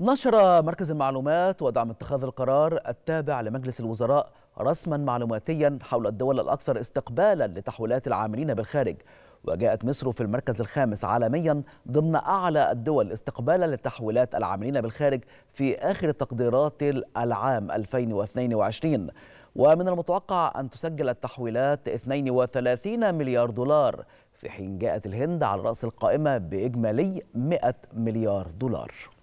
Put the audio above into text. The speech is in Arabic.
نشر مركز المعلومات ودعم اتخاذ القرار التابع لمجلس الوزراء رسما معلوماتيا حول الدول الأكثر استقبالا لتحويلات العاملين بالخارج وجاءت مصر في المركز الخامس عالميا ضمن أعلى الدول استقبالا لتحويلات العاملين بالخارج في آخر تقديرات العام 2022 ومن المتوقع أن تسجل التحويلات 32 مليار دولار في حين جاءت الهند على رأس القائمة بإجمالي 100 مليار دولار